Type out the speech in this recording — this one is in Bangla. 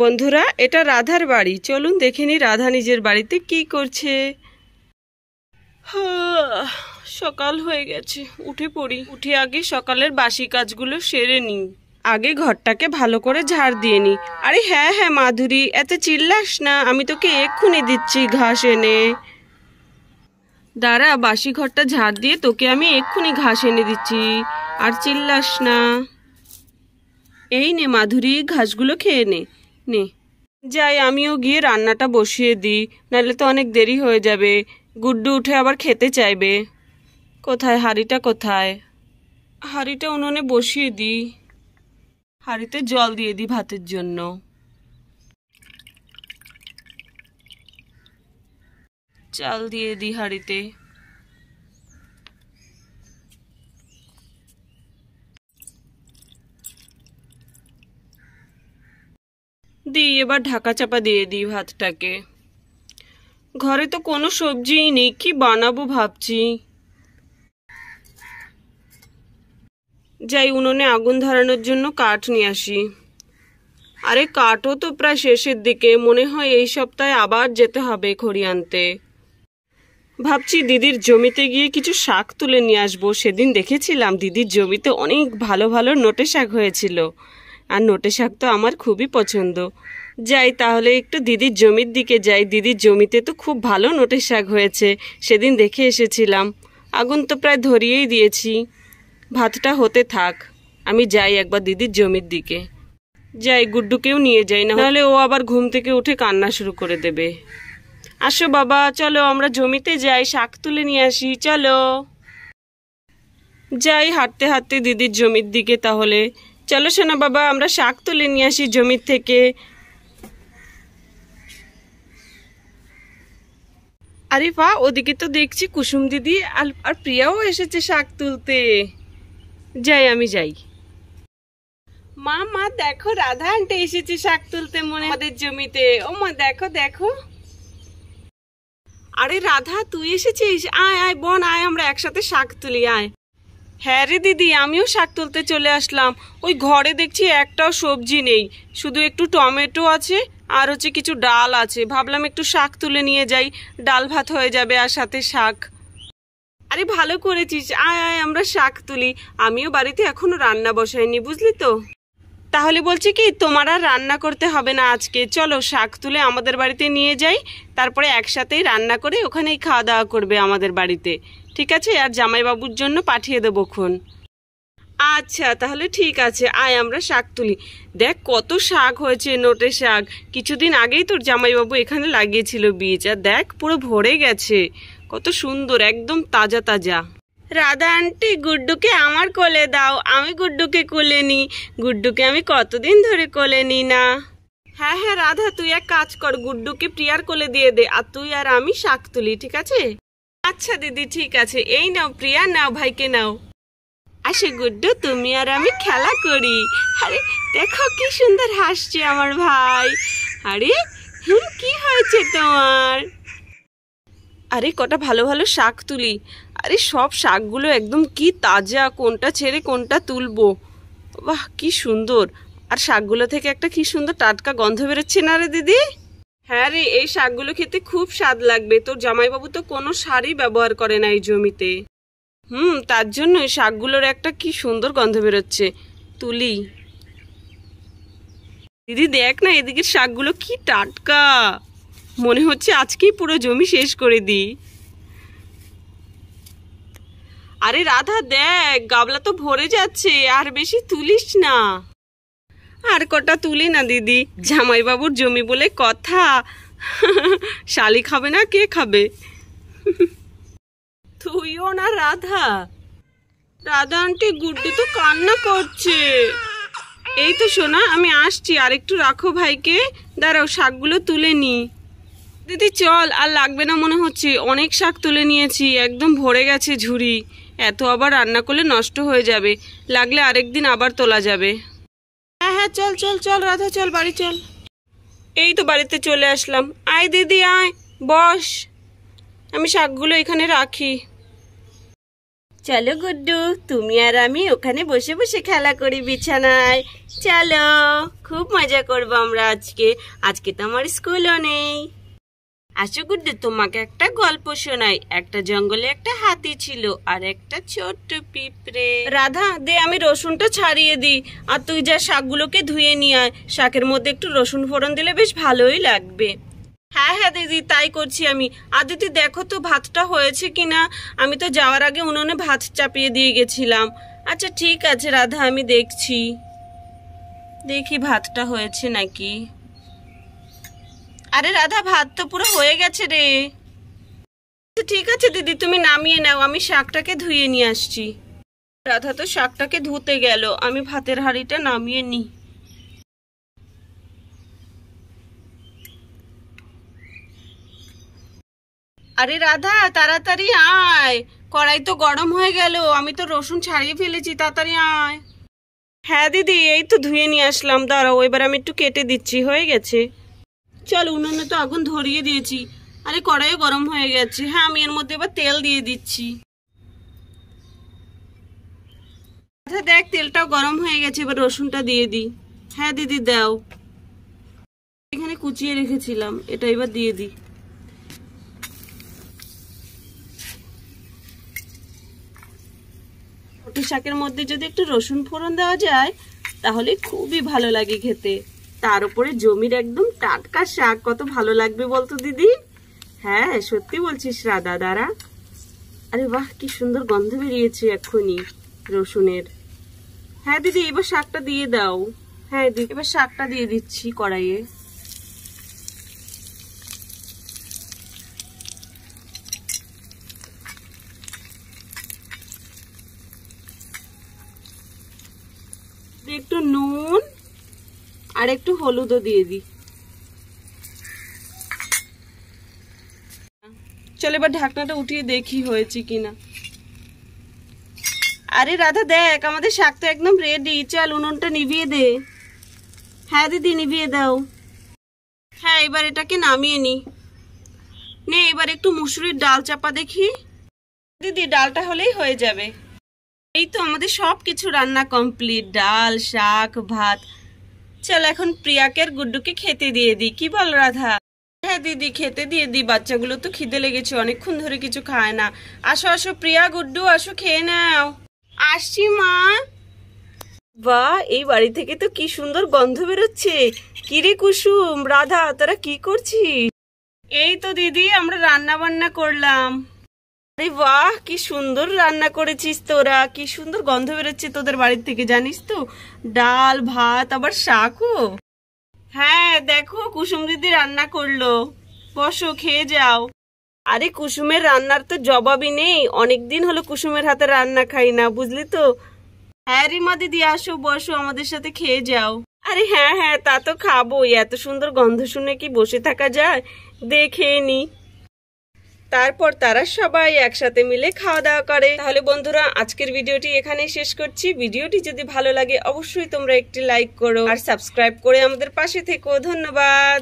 বন্ধুরা এটা রাধার বাড়ি চলুন দেখে রাধা নিজের বাড়িতে কি করছে সকাল হয়ে গেছে উঠে পড়ি উঠে আগে সকালের বাসি কাজগুলো সেরে নিই আগে ঘরটাকে ভালো করে ঝাড় দিয়ে নি আরে হ্যাঁ হ্যাঁ মাধুরী এত চিল্লাস না আমি তোকে এক্ষুনি দিচ্ছি ঘাস এনে দাঁড়া বাসি ঘরটা ঝাড় দিয়ে তোকে আমি এক্ষুনি ঘাস এনে দিচ্ছি আর চিল্লাস না এই নে মাধুরী ঘাসগুলো খেয়ে নে নে যাই আমিও গিয়ে রান্নাটা বসিয়ে দিই নাহলে তো অনেক দেরি হয়ে যাবে গুড্ডু উঠে আবার খেতে চাইবে কোথায় হাঁড়িটা কোথায় হাঁড়িটা উনুনে বসিয়ে দিই হাঁড়িতে জল দিয়ে দিই ভাতের জন্য চাল দিয়ে দিই হাঁড়িতে এবার ঢাকা চাপা দিয়ে দিই ভাতটাকে ঘরে তো কোনো সবজিই নেই কি বানাবো ভাবছি যাই উনুনে আগুন ধরানোর জন্য কাঠ নিয়ে আসি আরে কাঠও তো প্রায় শেষের দিকে মনে হয় এই সপ্তাহে আবার যেতে হবে খড়ি আনতে ভাবছি দিদির জমিতে গিয়ে কিছু শাক তুলে নিয়ে আসবো সেদিন দেখেছিলাম দিদির জমিতে অনেক ভালো ভালো নোটে শাক হয়েছিল আর নোটে শাক তো আমার খুবই পছন্দ যাই তাহলে একটু দিদির জমির দিকে যাই দিদির জমিতে তো খুব ভালো নোটে শাক হয়েছে সেদিন দেখে এসেছিলাম আগুন তো প্রায় ধরিয়েই দিয়েছি ভাতটা হতে থাক আমি যাই একবার দিদির জমির দিকে যাই গুড্ডুকেও নিয়ে যাই না হলে ও আবার ঘুম থেকে উঠে কান্না শুরু করে দেবে আসো বাবা চলো আমরা জমিতে যাই শাক তুলে নিয়ে আসি চলো যাই হাঁটতে হাঁটতে দিদির জমির দিকে তাহলে চলো শোনা বাবা আমরা শাক তুলে নিয়ে আসি জমির থেকে আরে বা ওদিকে তো দেখছি কুসুম দিদি আর প্রিয়াও এসেছে শাক তুলতে যাই আমি যাই মা মা দেখো রাধা আন্টি এসেছে শাক তুলতে মনে আমাদের জমিতে ও মা দেখো দেখো আরে রাধা তুই এসেছিস আয় আয় বোন আয় আমরা একসাথে শাক তুলি আয় হ্যাঁ রে দিদি আমিও শাক তুলতে চলে আসলাম ওই ঘরে দেখছি একটাও সবজি নেই শুধু একটু টমেটো আছে আর হচ্ছে কিছু ডাল আছে ভাবলাম একটু শাক তুলে নিয়ে যাই ডাল ভাত হয়ে যাবে আর সাথে শাক আরে ভালো করেছিস আয় আয় আমরা শাক তুলি আমিও বাড়িতে এখনো রান্না বসাইনি বুঝলি তো তাহলে বলছি কি তোমার আর রান্না করতে হবে না আজকে চলো শাক তুলে আমাদের বাড়িতে নিয়ে যাই তারপরে একসাথেই রান্না করে ওখানেই খাওয়া দাওয়া করবে আমাদের বাড়িতে ঠিক আছে আর জামাইবাবুর জন্য পাঠিয়ে দেবো খুন আচ্ছা তাহলে ঠিক আছে আয় আমরা শাক তুলি দেখ কত শাক হয়েছে নোটে শাক কিছুদিন আগেই তোর জামাইবাবু এখানে লাগিয়েছিল বীজ আর দেখ পুরো ভরে গেছে কত সুন্দর একদম তাজা তাজা রাধা আন্টি গুড্ডুকে আমার কোলে দাও আমি গুড্ডুকে কোলে নি গুড্ডুকে আমি কতদিন ধরে কোলে নি না হ্যাঁ হ্যাঁ রাধা তুই এক কাজ কর গুড্ডুকে প্রিয়ার কোলে দিয়ে দে আর তুই আর আমি শাক তুলি ঠিক আছে আচ্ছা দিদি ঠিক আছে এই নাও প্রিয়া নাও ভাইকে নাও আসে গুড্ডু তুমি আর আমি খেলা করি আরে দেখো কি সুন্দর হাসছে আমার ভাই আরে হুম কি হয়েছে তোমার আরে কটা ভালো ভালো শাক তুলি আরে সব শাকগুলো একদম কি তাজা কোনটা ছেড়ে কোনটা তুলবো বাহ কি সুন্দর আর শাকগুলো থেকে একটা কি সুন্দর টাটকা গন্ধ বেরোচ্ছে না রে দিদি হ্যাঁ রে এই শাকগুলো খেতে খুব স্বাদ লাগবে তোর জামাইবাবু তো কোনো সারই ব্যবহার করে না এই জমিতে হুম তার জন্য শাকগুলোর একটা কি সুন্দর গন্ধ বেরোচ্ছে তুলি দিদি দেখ না এদিকের শাকগুলো কি টাটকা মনে হচ্ছে আজকেই পুরো জমি শেষ করে দিই আরে রাধা দেখ গাবলা তো ভরে যাচ্ছে আর বেশি তুলিস না আর কটা তুলি না দিদি জামাইবাবুর জমি বলে কথা শালি খাবে না কে খাবে তুইও না রাধা রাধা আন্টি গুড্ডি তো কান্না করছে এই তো শোনা আমি আসছি আর একটু রাখো ভাইকে দাঁড়াও শাকগুলো তুলে নি দিদি চল আর লাগবে না মনে হচ্ছে অনেক শাক তুলে নিয়েছি একদম ভরে গেছে ঝুড়ি এত আবার রান্না করলে নষ্ট হয়ে যাবে লাগলে আরেকদিন আবার তোলা যাবে হ্যাঁ চল চল চল রাধা চল বাড়ি চল এই তো বাড়িতে চলে আসলাম আয় দিদি আয় বস আমি শাকগুলো এখানে রাখি চলো গুড্ডু তুমি আর আমি ওখানে বসে বসে খেলা করি বিছানায় চলো খুব মজা করবো আমরা আজকে আজকে তো আমার স্কুলও নেই আশুগুড্ডু তোমাকে একটা গল্প শোনাই একটা জঙ্গলে একটা হাতি ছিল আর একটা ছোট্ট পিঁপড়ে রাধা দে আমি রসুনটা ছাড়িয়ে দিই আর তুই যা শাকগুলোকে ধুয়ে নিয়ে আয় শাকের মধ্যে একটু রসুন ফোড়ন দিলে বেশ ভালোই লাগবে হ্যাঁ হ্যাঁ দিদি তাই করছি আমি আর দিদি দেখো তো ভাতটা হয়েছে কিনা আমি তো যাওয়ার আগে উনুনে ভাত চাপিয়ে দিয়ে গেছিলাম আচ্ছা ঠিক আছে রাধা আমি দেখছি দেখি ভাতটা হয়েছে নাকি আরে রাধা ভাত তো পুরো হয়ে গেছে রে ঠিক আছে দিদি তুমি নামিয়ে নাও আমি শাকটাকে ধুয়ে নিয়ে আসছি রাধা তো শাকটাকে ধুতে গেল আমি ভাতের হাঁড়িটা নামিয়ে নিই আরে রাধা তাড়াতাড়ি আয় কড়াই তো গরম হয়ে গেল আমি তো রসুন ছাড়িয়ে ফেলেছি তাড়াতাড়ি আয় হ্যাঁ দিদি এই তো ধুয়ে নিয়ে আসলাম দাঁড়াও এবার আমি একটু কেটে দিচ্ছি হয়ে গেছে চল উনুনে তো আগুন ধরিয়ে দিয়েছি আরে কড়াইও গরম হয়ে গেছে হ্যাঁ আমি এর মধ্যে এবার তেল দিয়ে দিচ্ছি আচ্ছা দেখ তেলটাও গরম হয়ে গেছে এবার রসুনটা দিয়ে দিই হ্যাঁ দিদি দাও এখানে কুচিয়ে রেখেছিলাম এটা এবার দিয়ে দিই শাকের মধ্যে যদি একটু রসুন ফোড়ন দেওয়া যায় তাহলে খুবই ভালো লাগে খেতে তার উপরে জমির একদম টাটকা শাক কত ভালো লাগবে বলতো দিদি হ্যাঁ সত্যি বলছিস রাধা দাঁড়া আরে বাহ কি সুন্দর গন্ধ বেরিয়েছে এখনই রসুনের হ্যাঁ দিদি এবার শাকটা দিয়ে দাও হ্যাঁ দিদি এবার শাকটা দিয়ে দিচ্ছি কড়াইয়ে একটু নুন আর একটু হলুদও দিয়ে দিই চলে এবার ঢাকনাটা উঠিয়ে দেখি হয়েছে কিনা আরে রাধা দেখ আমাদের শাক তো একদম রেডি চল উনুনটা নিভিয়ে দে হ্যাঁ দিদি নিভিয়ে দাও হ্যাঁ এবার এটাকে নামিয়ে নি নে এবার একটু মুসুরির ডাল চাপা দেখি দিদি ডালটা হলেই হয়ে যাবে এই তো আমাদের সব কিছু রান্না কমপ্লিট ডাল শাক ভাত চল এখন প্রিয়াকে আর গুড্ডুকে খেতে দিয়ে দি কি বল রাধা হ্যাঁ দিদি খেতে দিয়ে দি বাচ্চাগুলো তো খিদে লেগেছে অনেকক্ষণ ধরে কিছু খায় না আসো আসো প্রিয়া গুড্ডু আসো খেয়ে নাও আসছি মা বা এই বাড়ি থেকে তো কি সুন্দর গন্ধ বেরোচ্ছে কিরে কুসুম রাধা তারা কি করছিস এই তো দিদি আমরা রান্না বান্না করলাম আরে বাহ কি সুন্দর রান্না করেছিস তোরা কি সুন্দর গন্ধ বেরোচ্ছে তোদের বাড়ির থেকে জানিস তো ডাল ভাত আবার শাকও হ্যাঁ দেখো কুসুম দিদি রান্না করলো বসো খেয়ে যাও আরে কুসুমের রান্নার তো জবাবই নেই অনেকদিন হলো কুসুমের হাতে রান্না খাই না বুঝলি তো হ্যাঁ রিমা দিদি আসো বসো আমাদের সাথে খেয়ে যাও আরে হ্যাঁ হ্যাঁ তা তো খাবোই এত সুন্দর গন্ধ শুনে কি বসে থাকা যায় দেখে নি তারপর তারা সবাই একসাথে মিলে খাওয়া দাওয়া করে তাহলে বন্ধুরা আজকের ভিডিওটি এখানেই শেষ করছি ভিডিওটি যদি ভালো লাগে অবশ্যই তোমরা একটি লাইক করো আর সাবস্ক্রাইব করে আমাদের পাশে থেকো ধন্যবাদ